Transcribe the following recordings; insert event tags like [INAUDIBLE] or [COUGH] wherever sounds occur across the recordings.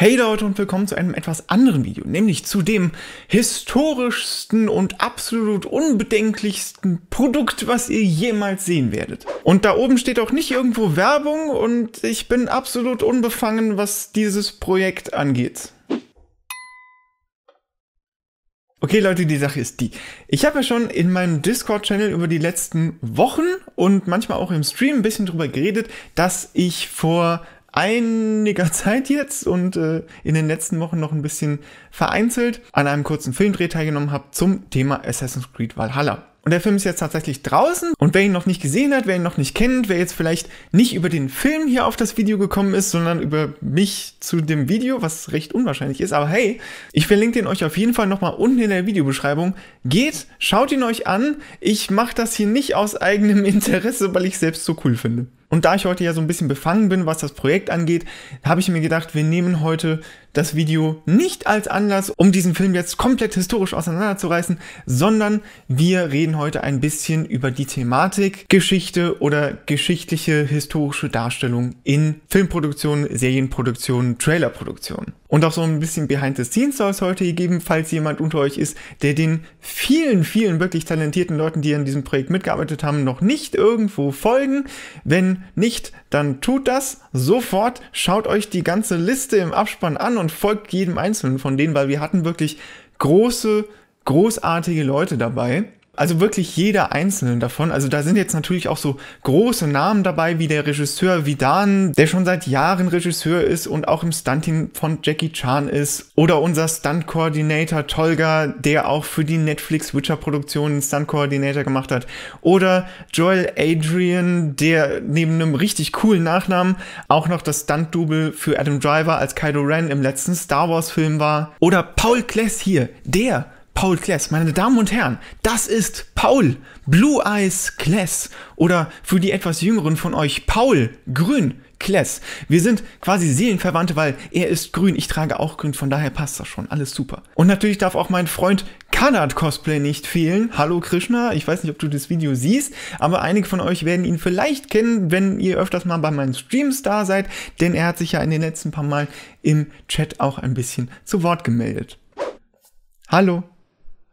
Hey Leute und willkommen zu einem etwas anderen Video, nämlich zu dem historischsten und absolut unbedenklichsten Produkt, was ihr jemals sehen werdet. Und da oben steht auch nicht irgendwo Werbung und ich bin absolut unbefangen, was dieses Projekt angeht. Okay Leute, die Sache ist die. Ich habe ja schon in meinem Discord-Channel über die letzten Wochen und manchmal auch im Stream ein bisschen drüber geredet, dass ich vor einiger [LAUGHS] Zeit jetzt und äh, in den letzten Wochen noch ein bisschen vereinzelt an einem kurzen Filmdreh teilgenommen habe zum Thema Assassin's Creed Valhalla. Und der Film ist jetzt tatsächlich draußen. Und wer ihn noch nicht gesehen hat, wer ihn noch nicht kennt, wer jetzt vielleicht nicht über den Film hier auf das Video gekommen ist, sondern über mich zu dem Video, was recht unwahrscheinlich ist. Aber hey, ich verlinke den euch auf jeden Fall nochmal unten in der Videobeschreibung. Geht, schaut ihn euch an. Ich mache das hier nicht aus eigenem [LAUGHS] Interesse, weil ich selbst so cool finde. Und da ich heute ja so ein bisschen befangen bin, was das Projekt angeht, habe ich mir gedacht, wir nehmen heute das Video nicht als Anlass, um diesen Film jetzt komplett historisch auseinanderzureißen, sondern wir reden heute ein bisschen über die Thematik Geschichte oder geschichtliche historische Darstellung in Filmproduktionen, Serienproduktionen, Trailerproduktionen. Und auch so ein bisschen Behind the Scenes soll es heute hier geben, falls jemand unter euch ist, der den vielen, vielen wirklich talentierten Leuten, die an diesem Projekt mitgearbeitet haben, noch nicht irgendwo folgen. Wenn nicht, dann tut das sofort. Schaut euch die ganze Liste im Abspann an und folgt jedem einzelnen von denen, weil wir hatten wirklich große, großartige Leute dabei. Also wirklich jeder einzelne davon. Also da sind jetzt natürlich auch so große Namen dabei, wie der Regisseur Vidan, der schon seit Jahren Regisseur ist und auch im Stunting von Jackie Chan ist. Oder unser Stunt-Coordinator Tolga, der auch für die Netflix Witcher-Produktion einen Stunt-Coordinator gemacht hat. Oder Joel Adrian, der neben einem richtig coolen Nachnamen auch noch das Stunt-Double für Adam Driver als Kylo Ren im letzten Star Wars-Film war. Oder Paul Kless hier, der Paul Kless. Meine Damen und Herren, das ist Paul Blue Eyes Kless oder für die etwas jüngeren von euch Paul Grün Kless. Wir sind quasi Seelenverwandte, weil er ist grün, ich trage auch grün, von daher passt das schon, alles super. Und natürlich darf auch mein Freund Kanad Cosplay nicht fehlen. Hallo Krishna, ich weiß nicht, ob du das Video siehst, aber einige von euch werden ihn vielleicht kennen, wenn ihr öfters mal bei meinen Streams da seid, denn er hat sich ja in den letzten paar Mal im Chat auch ein bisschen zu Wort gemeldet. Hallo.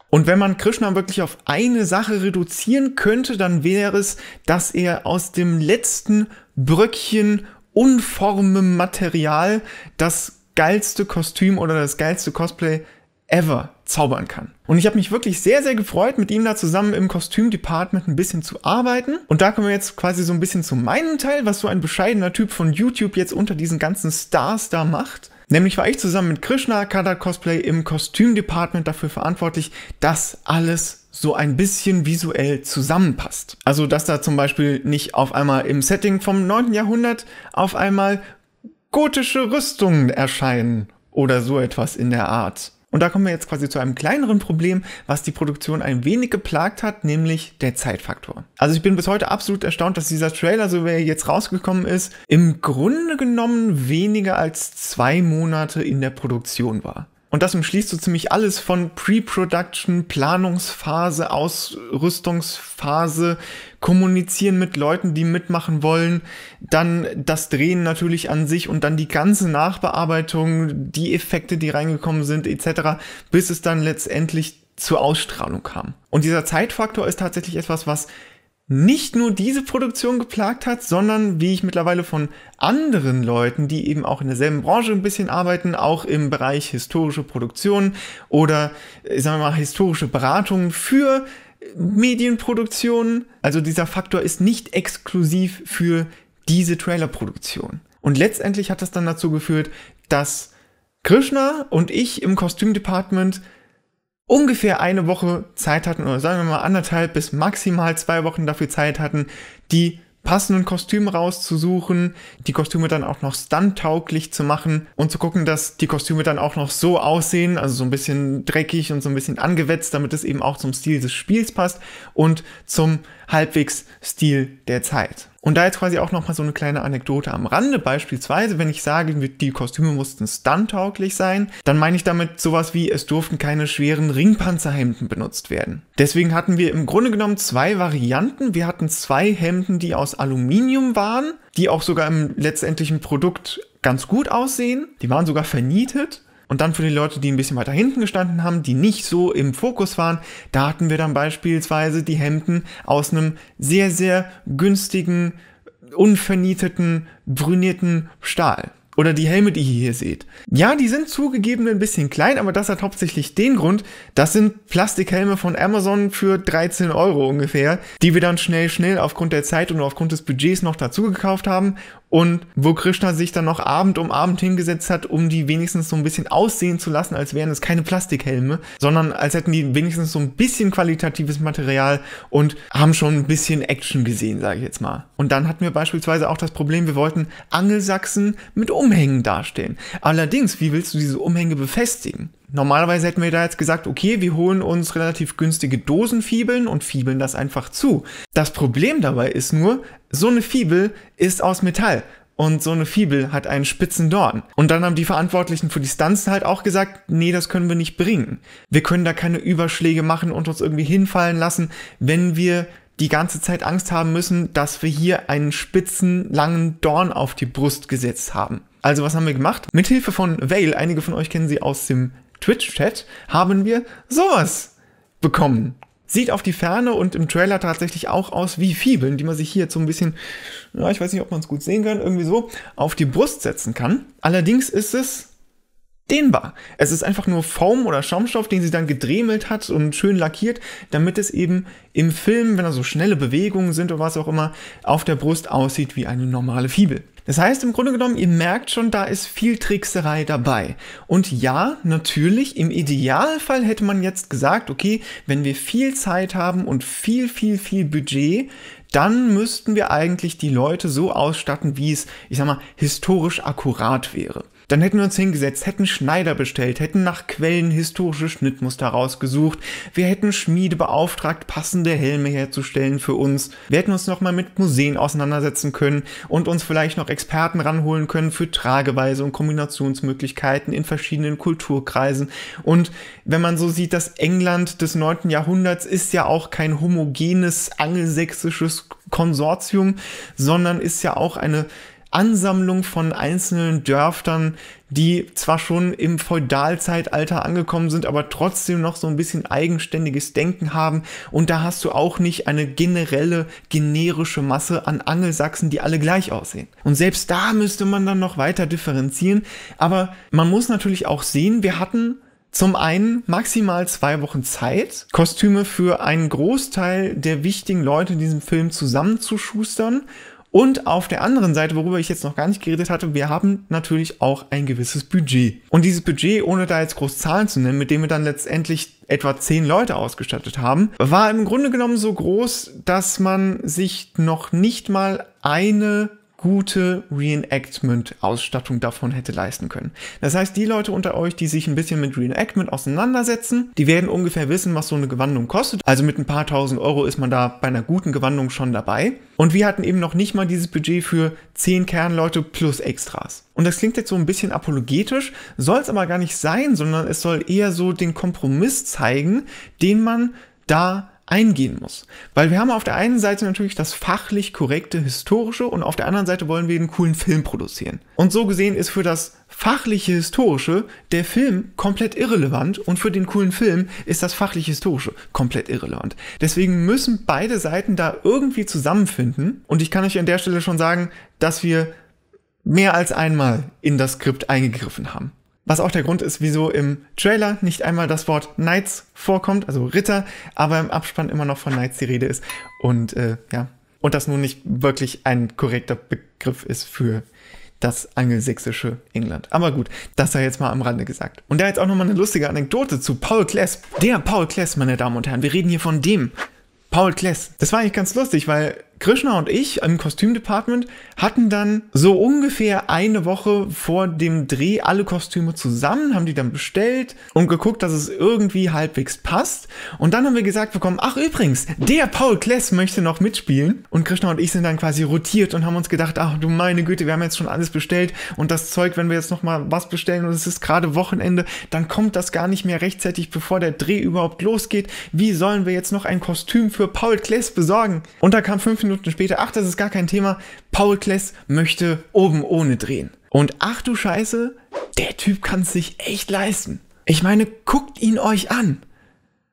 Und wenn man Krishna wirklich auf eine Sache reduzieren könnte, dann wäre es, dass er aus dem letzten Bröckchen unformem Material das geilste Kostüm oder das geilste Cosplay ever zaubern kann. Und ich habe mich wirklich sehr, sehr gefreut, mit ihm da zusammen im Kostümdepartment ein bisschen zu arbeiten. Und da kommen wir jetzt quasi so ein bisschen zu meinem Teil, was so ein bescheidener Typ von YouTube jetzt unter diesen ganzen Stars da macht. Nämlich war ich zusammen mit Krishna Kada Cosplay im Kostümdepartment dafür verantwortlich, dass alles so ein bisschen visuell zusammenpasst. Also, dass da zum Beispiel nicht auf einmal im Setting vom 9. Jahrhundert auf einmal gotische Rüstungen erscheinen oder so etwas in der Art. Und da kommen wir jetzt quasi zu einem kleineren Problem, was die Produktion ein wenig geplagt hat, nämlich der Zeitfaktor. Also ich bin bis heute absolut erstaunt, dass dieser Trailer, so wie er jetzt rausgekommen ist, im Grunde genommen weniger als zwei Monate in der Produktion war. Und das umschließt so ziemlich alles von Pre-Production, Planungsphase, Ausrüstungsphase, Kommunizieren mit Leuten, die mitmachen wollen, dann das Drehen natürlich an sich und dann die ganze Nachbearbeitung, die Effekte, die reingekommen sind, etc., bis es dann letztendlich zur Ausstrahlung kam. Und dieser Zeitfaktor ist tatsächlich etwas, was nicht nur diese Produktion geplagt hat, sondern wie ich mittlerweile von anderen Leuten, die eben auch in derselben Branche ein bisschen arbeiten, auch im Bereich historische Produktion oder äh, sagen wir mal historische Beratungen für äh, Medienproduktionen. Also dieser Faktor ist nicht exklusiv für diese Trailerproduktion. Und letztendlich hat das dann dazu geführt, dass Krishna und ich im department ungefähr eine Woche Zeit hatten oder sagen wir mal anderthalb bis maximal zwei Wochen dafür Zeit hatten, die passenden Kostüme rauszusuchen, die Kostüme dann auch noch stuntauglich zu machen und zu gucken, dass die Kostüme dann auch noch so aussehen, also so ein bisschen dreckig und so ein bisschen angewetzt, damit es eben auch zum Stil des Spiels passt und zum halbwegs Stil der Zeit. Und da jetzt quasi auch nochmal so eine kleine Anekdote am Rande. Beispielsweise, wenn ich sage, die Kostüme mussten stuntauglich sein, dann meine ich damit sowas wie, es durften keine schweren Ringpanzerhemden benutzt werden. Deswegen hatten wir im Grunde genommen zwei Varianten. Wir hatten zwei Hemden, die aus Aluminium waren, die auch sogar im letztendlichen Produkt ganz gut aussehen. Die waren sogar vernietet und dann für die Leute, die ein bisschen weiter hinten gestanden haben, die nicht so im Fokus waren, da hatten wir dann beispielsweise die Hemden aus einem sehr, sehr günstigen, unvernieteten, brünierten Stahl. Oder die Helme, die ihr hier seht. Ja, die sind zugegeben ein bisschen klein, aber das hat hauptsächlich den Grund, das sind Plastikhelme von Amazon für 13 Euro ungefähr, die wir dann schnell, schnell aufgrund der Zeit und aufgrund des Budgets noch dazu gekauft haben und wo Krishna sich dann noch Abend um Abend hingesetzt hat, um die wenigstens so ein bisschen aussehen zu lassen, als wären es keine Plastikhelme, sondern als hätten die wenigstens so ein bisschen qualitatives Material und haben schon ein bisschen Action gesehen, sage ich jetzt mal. Und dann hatten wir beispielsweise auch das Problem, wir wollten Angelsachsen mit Umhängen dastehen. Allerdings, wie willst du diese Umhänge befestigen? Normalerweise hätten wir da jetzt gesagt, okay, wir holen uns relativ günstige Dosenfibeln und fibeln das einfach zu. Das Problem dabei ist nur, so eine Fibel ist aus Metall und so eine Fibel hat einen spitzen Dorn. Und dann haben die Verantwortlichen für die Stunts halt auch gesagt, nee, das können wir nicht bringen. Wir können da keine Überschläge machen und uns irgendwie hinfallen lassen, wenn wir die ganze Zeit Angst haben müssen, dass wir hier einen spitzen, langen Dorn auf die Brust gesetzt haben. Also was haben wir gemacht? Mithilfe von Vale, einige von euch kennen sie aus dem Twitch-Chat haben wir sowas bekommen. Sieht auf die Ferne und im Trailer tatsächlich auch aus wie Fibeln, die man sich hier jetzt so ein bisschen, ja, ich weiß nicht, ob man es gut sehen kann, irgendwie so, auf die Brust setzen kann. Allerdings ist es dehnbar. Es ist einfach nur Foam oder Schaumstoff, den sie dann gedremelt hat und schön lackiert, damit es eben im Film, wenn da so schnelle Bewegungen sind oder was auch immer, auf der Brust aussieht wie eine normale Fibel. Das heißt, im Grunde genommen, ihr merkt schon, da ist viel Trickserei dabei. Und ja, natürlich, im Idealfall hätte man jetzt gesagt, okay, wenn wir viel Zeit haben und viel, viel, viel Budget, dann müssten wir eigentlich die Leute so ausstatten, wie es, ich sag mal, historisch akkurat wäre. Dann hätten wir uns hingesetzt, hätten Schneider bestellt, hätten nach Quellen historische Schnittmuster rausgesucht, wir hätten Schmiede beauftragt, passende Helme herzustellen für uns, wir hätten uns nochmal mit Museen auseinandersetzen können und uns vielleicht noch Experten ranholen können für Trageweise und Kombinationsmöglichkeiten in verschiedenen Kulturkreisen. Und wenn man so sieht, das England des 9. Jahrhunderts ist ja auch kein homogenes angelsächsisches Konsortium, sondern ist ja auch eine Ansammlung von einzelnen Dörftern, die zwar schon im Feudalzeitalter angekommen sind, aber trotzdem noch so ein bisschen eigenständiges Denken haben. Und da hast du auch nicht eine generelle, generische Masse an Angelsachsen, die alle gleich aussehen. Und selbst da müsste man dann noch weiter differenzieren. Aber man muss natürlich auch sehen, wir hatten zum einen maximal zwei Wochen Zeit, Kostüme für einen Großteil der wichtigen Leute in diesem Film zusammenzuschustern und auf der anderen Seite, worüber ich jetzt noch gar nicht geredet hatte, wir haben natürlich auch ein gewisses Budget. Und dieses Budget, ohne da jetzt groß Zahlen zu nennen, mit dem wir dann letztendlich etwa zehn Leute ausgestattet haben, war im Grunde genommen so groß, dass man sich noch nicht mal eine gute Reenactment-Ausstattung davon hätte leisten können. Das heißt, die Leute unter euch, die sich ein bisschen mit Reenactment auseinandersetzen, die werden ungefähr wissen, was so eine Gewandung kostet. Also mit ein paar tausend Euro ist man da bei einer guten Gewandung schon dabei. Und wir hatten eben noch nicht mal dieses Budget für zehn Kernleute plus Extras. Und das klingt jetzt so ein bisschen apologetisch, soll es aber gar nicht sein, sondern es soll eher so den Kompromiss zeigen, den man da eingehen muss. Weil wir haben auf der einen Seite natürlich das fachlich korrekte historische und auf der anderen Seite wollen wir einen coolen Film produzieren. Und so gesehen ist für das fachliche historische der Film komplett irrelevant und für den coolen Film ist das fachliche historische komplett irrelevant. Deswegen müssen beide Seiten da irgendwie zusammenfinden und ich kann euch an der Stelle schon sagen, dass wir mehr als einmal in das Skript eingegriffen haben. Was auch der Grund ist, wieso im Trailer nicht einmal das Wort Knights vorkommt, also Ritter, aber im Abspann immer noch von Knights die Rede ist. Und äh, ja, und das nun nicht wirklich ein korrekter Begriff ist für das angelsächsische England. Aber gut, das sei jetzt mal am Rande gesagt. Und da jetzt auch nochmal eine lustige Anekdote zu Paul Kless. Der Paul Kless, meine Damen und Herren, wir reden hier von dem Paul Kless. Das war eigentlich ganz lustig, weil Krishna und ich im Kostümdepartment hatten dann so ungefähr eine Woche vor dem Dreh alle Kostüme zusammen, haben die dann bestellt und geguckt, dass es irgendwie halbwegs passt. Und dann haben wir gesagt bekommen, ach übrigens, der Paul Kless möchte noch mitspielen. Und Krishna und ich sind dann quasi rotiert und haben uns gedacht, ach du meine Güte, wir haben jetzt schon alles bestellt und das Zeug, wenn wir jetzt nochmal was bestellen und es ist gerade Wochenende, dann kommt das gar nicht mehr rechtzeitig, bevor der Dreh überhaupt losgeht. Wie sollen wir jetzt noch ein Kostüm für Paul Kless besorgen? Und da kam fünf Minuten später, ach, das ist gar kein Thema, Paul Kless möchte oben ohne drehen. Und ach du Scheiße, der Typ kann es sich echt leisten. Ich meine, guckt ihn euch an.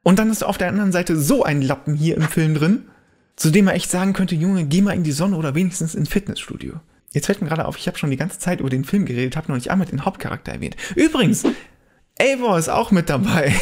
Und dann ist auf der anderen Seite so ein Lappen hier im Film drin, zu dem er echt sagen könnte, Junge, geh mal in die Sonne oder wenigstens ins Fitnessstudio. Jetzt fällt mir gerade auf, ich habe schon die ganze Zeit über den Film geredet, habe noch nicht einmal den Hauptcharakter erwähnt. Übrigens, Eivor ist auch mit dabei.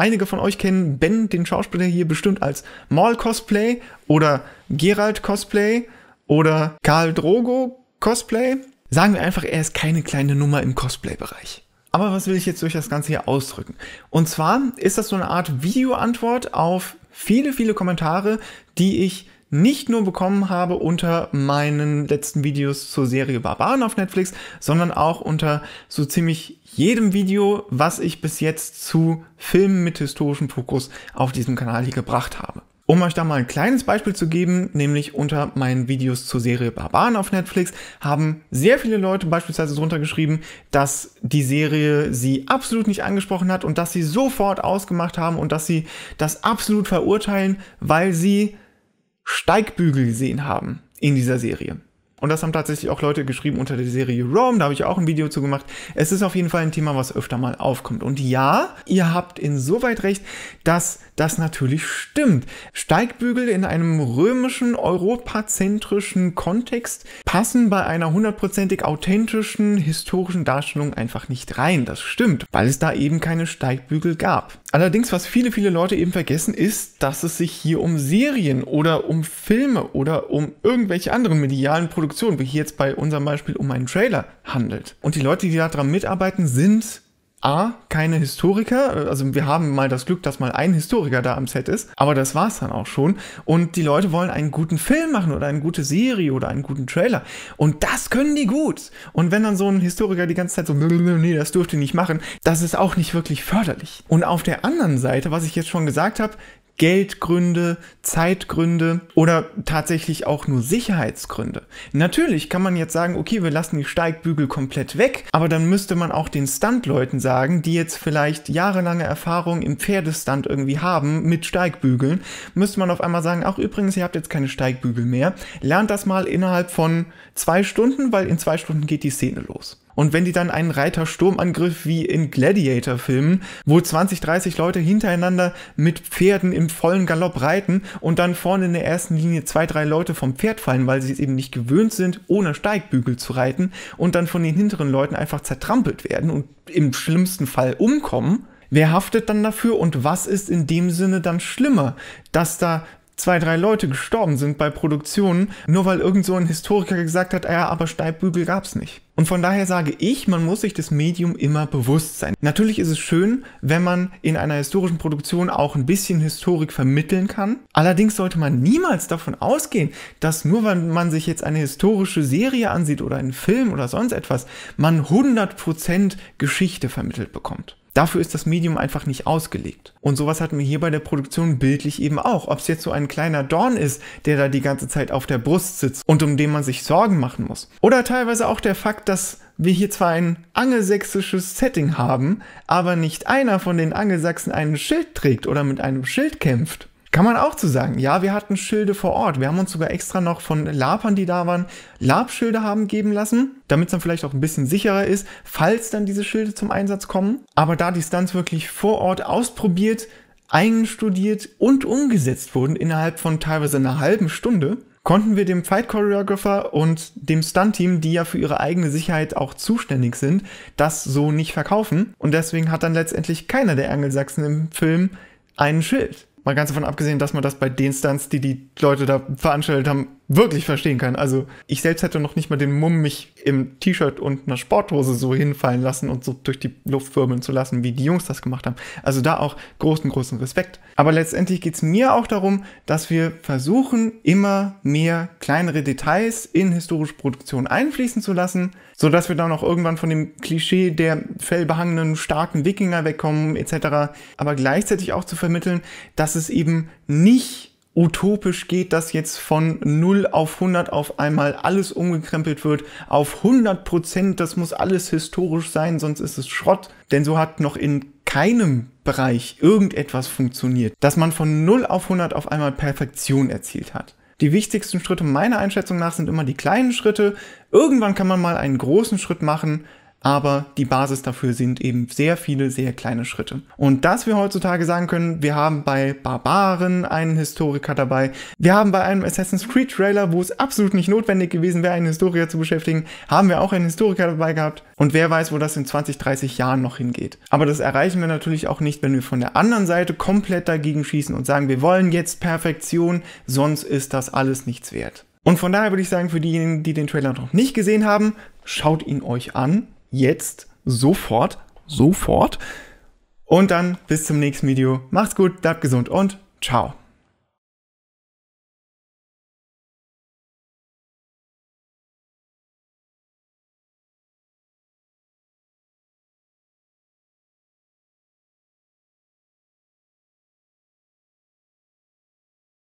Einige von euch kennen Ben, den Schauspieler hier, bestimmt als Maul Cosplay oder Gerald Cosplay oder Karl Drogo Cosplay. Sagen wir einfach, er ist keine kleine Nummer im Cosplay-Bereich. Aber was will ich jetzt durch das Ganze hier ausdrücken? Und zwar ist das so eine Art Videoantwort auf viele, viele Kommentare, die ich nicht nur bekommen habe unter meinen letzten Videos zur Serie Barbaren auf Netflix, sondern auch unter so ziemlich jedem Video, was ich bis jetzt zu Filmen mit historischem Fokus auf diesem Kanal hier gebracht habe. Um euch da mal ein kleines Beispiel zu geben, nämlich unter meinen Videos zur Serie Barbaren auf Netflix haben sehr viele Leute beispielsweise drunter geschrieben, dass die Serie sie absolut nicht angesprochen hat und dass sie sofort ausgemacht haben und dass sie das absolut verurteilen, weil sie Steigbügel gesehen haben in dieser Serie. Und das haben tatsächlich auch Leute geschrieben unter der Serie Rome. Da habe ich auch ein Video zu gemacht. Es ist auf jeden Fall ein Thema, was öfter mal aufkommt. Und ja, ihr habt insoweit recht, dass das natürlich stimmt. Steigbügel in einem römischen, europazentrischen Kontext passen bei einer hundertprozentig authentischen historischen Darstellung einfach nicht rein. Das stimmt, weil es da eben keine Steigbügel gab. Allerdings, was viele, viele Leute eben vergessen, ist, dass es sich hier um Serien oder um Filme oder um irgendwelche anderen medialen Produktionen Produktion, wie hier jetzt bei unserem Beispiel um einen Trailer handelt. Und die Leute, die daran mitarbeiten, sind A, keine Historiker, also wir haben mal das Glück, dass mal ein Historiker da am Set ist, aber das war es dann auch schon. Und die Leute wollen einen guten Film machen oder eine gute Serie oder einen guten Trailer. Und das können die gut. Und wenn dann so ein Historiker die ganze Zeit so, nee, das dürfte nicht machen, das ist auch nicht wirklich förderlich. Und auf der anderen Seite, was ich jetzt schon gesagt habe, Geldgründe, Zeitgründe oder tatsächlich auch nur Sicherheitsgründe. Natürlich kann man jetzt sagen, okay, wir lassen die Steigbügel komplett weg, aber dann müsste man auch den Stuntleuten sagen, die jetzt vielleicht jahrelange Erfahrung im Pferdestunt irgendwie haben mit Steigbügeln, müsste man auf einmal sagen, ach übrigens, ihr habt jetzt keine Steigbügel mehr, lernt das mal innerhalb von zwei Stunden, weil in zwei Stunden geht die Szene los. Und wenn die dann einen Reitersturmangriff wie in Gladiator filmen, wo 20, 30 Leute hintereinander mit Pferden im vollen Galopp reiten und dann vorne in der ersten Linie zwei, drei Leute vom Pferd fallen, weil sie es eben nicht gewöhnt sind, ohne Steigbügel zu reiten und dann von den hinteren Leuten einfach zertrampelt werden und im schlimmsten Fall umkommen, Wer haftet dann dafür und was ist in dem Sinne dann schlimmer? Dass da zwei, drei Leute gestorben sind bei Produktionen, nur weil irgend so ein Historiker gesagt hat, ah ja, aber Steibbügel gab's nicht. Und von daher sage ich, man muss sich das Medium immer bewusst sein. Natürlich ist es schön, wenn man in einer historischen Produktion auch ein bisschen Historik vermitteln kann. Allerdings sollte man niemals davon ausgehen, dass nur weil man sich jetzt eine historische Serie ansieht oder einen Film oder sonst etwas, man 100% Geschichte vermittelt bekommt. Dafür ist das Medium einfach nicht ausgelegt. Und sowas hatten wir hier bei der Produktion bildlich eben auch. Ob es jetzt so ein kleiner Dorn ist, der da die ganze Zeit auf der Brust sitzt und um den man sich Sorgen machen muss. Oder teilweise auch der Fakt, dass wir hier zwar ein angelsächsisches Setting haben, aber nicht einer von den Angelsachsen ein Schild trägt oder mit einem Schild kämpft. Kann man auch zu sagen, ja, wir hatten Schilde vor Ort. Wir haben uns sogar extra noch von Lapern, die da waren, Labschilde haben geben lassen, damit es dann vielleicht auch ein bisschen sicherer ist, falls dann diese Schilde zum Einsatz kommen. Aber da die Stunts wirklich vor Ort ausprobiert, eingestudiert und umgesetzt wurden innerhalb von teilweise einer halben Stunde, konnten wir dem Fight Choreographer und dem Stunt-Team, die ja für ihre eigene Sicherheit auch zuständig sind, das so nicht verkaufen. Und deswegen hat dann letztendlich keiner der Angelsachsen im Film einen Schild. Mal ganz davon abgesehen, dass man das bei den Stunts, die die Leute da veranstaltet haben, wirklich verstehen kann. Also ich selbst hätte noch nicht mal den Mumm, mich im T-Shirt und einer Sporthose so hinfallen lassen und so durch die Luft wirbeln zu lassen, wie die Jungs das gemacht haben. Also da auch großen, großen Respekt. Aber letztendlich geht's mir auch darum, dass wir versuchen, immer mehr kleinere Details in historische Produktion einfließen zu lassen, sodass wir dann auch irgendwann von dem Klischee der fellbehangenen, starken Wikinger wegkommen etc. Aber gleichzeitig auch zu vermitteln, dass es eben nicht utopisch geht, dass jetzt von 0 auf 100 auf einmal alles umgekrempelt wird, auf 100 Prozent, das muss alles historisch sein, sonst ist es Schrott. Denn so hat noch in keinem Bereich irgendetwas funktioniert, dass man von 0 auf 100 auf einmal Perfektion erzielt hat. Die wichtigsten Schritte meiner Einschätzung nach sind immer die kleinen Schritte. Irgendwann kann man mal einen großen Schritt machen, aber die Basis dafür sind eben sehr viele, sehr kleine Schritte. Und dass wir heutzutage sagen können, wir haben bei Barbaren einen Historiker dabei, wir haben bei einem Assassin's Creed Trailer, wo es absolut nicht notwendig gewesen wäre, einen Historiker zu beschäftigen, haben wir auch einen Historiker dabei gehabt und wer weiß, wo das in 20, 30 Jahren noch hingeht. Aber das erreichen wir natürlich auch nicht, wenn wir von der anderen Seite komplett dagegen schießen und sagen, wir wollen jetzt Perfektion, sonst ist das alles nichts wert. Und von daher würde ich sagen, für diejenigen, die den Trailer noch nicht gesehen haben, schaut ihn euch an jetzt, sofort, sofort. Und dann bis zum nächsten Video. Macht's gut, bleibt gesund und ciao.